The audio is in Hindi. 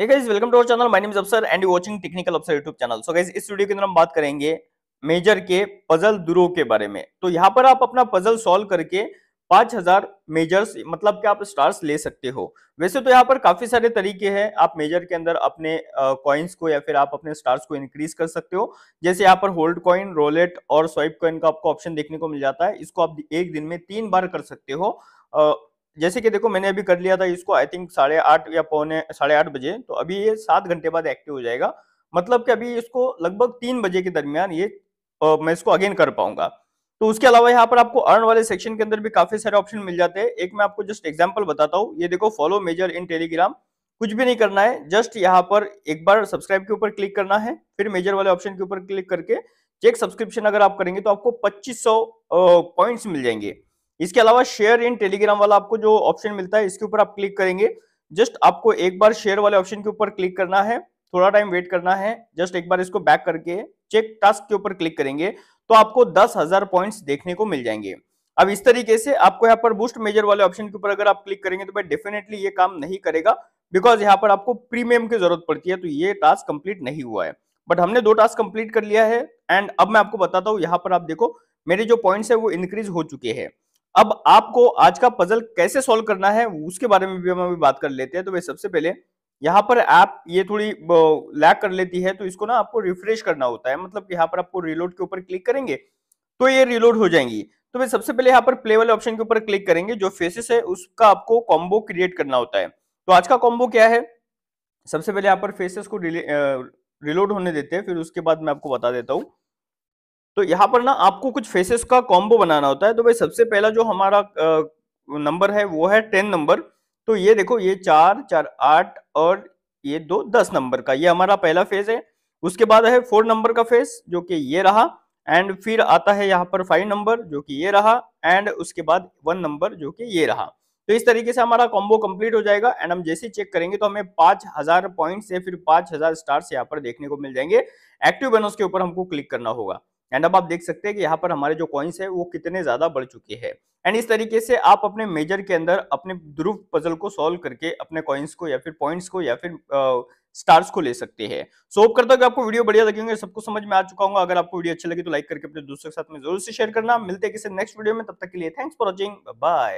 welcome to channel my name is Absar and is Absar and you're watching Technical Absar YouTube इस वीडियो के अंदर हम बात करेंगे मेजर के पजल दुरो के बारे में तो यहाँ पर आप अपना पजल सॉल्व करके 5000 मेजर्स मतलब कि आप स्टार्स ले सकते हो वैसे तो यहाँ पर काफी सारे तरीके हैं आप मेजर के अंदर अपने कॉइन्स को या फिर आप अपने स्टार्स को इंक्रीज कर सकते हो जैसे यहाँ पर होल्ड कॉइन रोलेट और स्वाइप कॉइन का आपको ऑप्शन देखने को मिल जाता है इसको आप एक दिन में तीन बार कर सकते हो जैसे कि देखो मैंने अभी कर लिया था इसको आई थिंक साढ़े आठ या पौने साढ़े आठ बजे तो अभी ये सात घंटे बाद एक्टिव हो जाएगा मतलब कि अभी इसको लगभग तीन बजे के दरमियान ये आ, मैं इसको अगेन कर पाऊंगा तो उसके अलावा यहाँ पर आपको अर्न वाले सेक्शन के अंदर भी काफी सारे ऑप्शन मिल जाते हैं एक मैं आपको जस्ट एग्जाम्पल बताता हूँ ये देखो फॉलो मेजर इन टेलीग्राम कुछ भी नहीं करना है जस्ट यहाँ पर एक बार सब्सक्राइब के ऊपर क्लिक करना है फिर मेजर वाले ऑप्शन के ऊपर क्लिक करके चेक सब्सक्रिप्शन अगर आप करेंगे तो आपको 2500 पॉइंट्स मिल जाएंगे इसके अलावा शेयर इन टेलीग्राम वाला आपको जो ऑप्शन मिलता है इसके ऊपर आप क्लिक करेंगे जस्ट आपको एक बार शेयर वाले ऑप्शन के ऊपर क्लिक करना है थोड़ा टाइम वेट करना है जस्ट एक बार इसको बैक करके चेक टास्क के ऊपर क्लिक करेंगे तो आपको दस हजार पॉइंट्स देखने को मिल जाएंगे अब इस तरीके से आपको यहाँ पर बूस्ट मेजर वाले ऑप्शन के ऊपर अगर आप क्लिक करेंगे तो भाई डेफिनेटली ये काम नहीं करेगा बिकॉज यहाँ पर आपको प्रीमियम की जरूरत पड़ती है तो ये टास्क कंप्लीट नहीं हुआ है बट हमने दो टास्क कंप्लीट कर लिया है एंड अब मैं आपको बताता हूँ यहाँ पर आप देखो मेरे जो पॉइंट्स है वो इंक्रीज हो चुके हैं अब आपको आज का पजल कैसे सॉल्व करना है उसके बारे में भी हम अभी बात कर लेते हैं तो भाई सबसे पहले यहाँ पर ऐप ये थोड़ी लैग कर लेती है तो इसको ना आपको रिफ्रेश करना होता है मतलब यहाँ पर आपको रिलोड के ऊपर क्लिक करेंगे तो ये रिलोड हो जाएंगी तो भाई सबसे पहले यहाँ पर प्ले वाले ऑप्शन के ऊपर क्लिक करेंगे जो फेसेस है उसका आपको कॉम्बो क्रिएट करना होता है तो आज का कॉम्बो क्या है सबसे पहले यहाँ पर फेसेस को रिलोड होने देते हैं फिर उसके बाद मैं आपको बता देता हूँ तो यहाँ पर ना आपको कुछ फेसेस का कॉम्बो बनाना होता है तो भाई सबसे पहला जो हमारा नंबर है वो है टेन नंबर तो ये देखो ये चार चार आठ और ये दो दस नंबर का ये हमारा पहला फेज है उसके बाद है फोर नंबर का फेज जो कि ये रहा एंड फिर आता है यहाँ पर फाइव नंबर जो कि ये रहा एंड उसके बाद वन नंबर जो कि ये रहा तो इस तरीके से हमारा कॉम्बो कंप्लीट हो जाएगा एंड हम जैसे चेक करेंगे तो हमें पांच हजार पॉइंट्स या फिर पांच हजार स्टार्स यहाँ पर देखने को मिल जाएंगे एक्टिव बनोस के ऊपर हमको क्लिक करना होगा एंड अब आप देख सकते हैं कि यहाँ पर हमारे जो कॉइन्स है वो कितने ज्यादा बढ़ चुके हैं एंड इस तरीके से आप अपने मेजर के अंदर अपने ध्रुव पजल को सॉल्व करके अपने कॉइन्स को या फिर पॉइंट्स को या फिर आ, स्टार्स को ले सकते हैं सो होप करता हूँ आपको वीडियो बढ़िया लगेंगे सबको समझ में आ चुका हूँ अगर आपको वीडियो अच्छी लगी तो लाइक करके अपने दोस्तों के साथ में जरूर से शेयर करना मिलते हैं किसी नेक्स्ट वीडियो में तब तक के लिए थैंक्स फॉर वॉचिंग बाय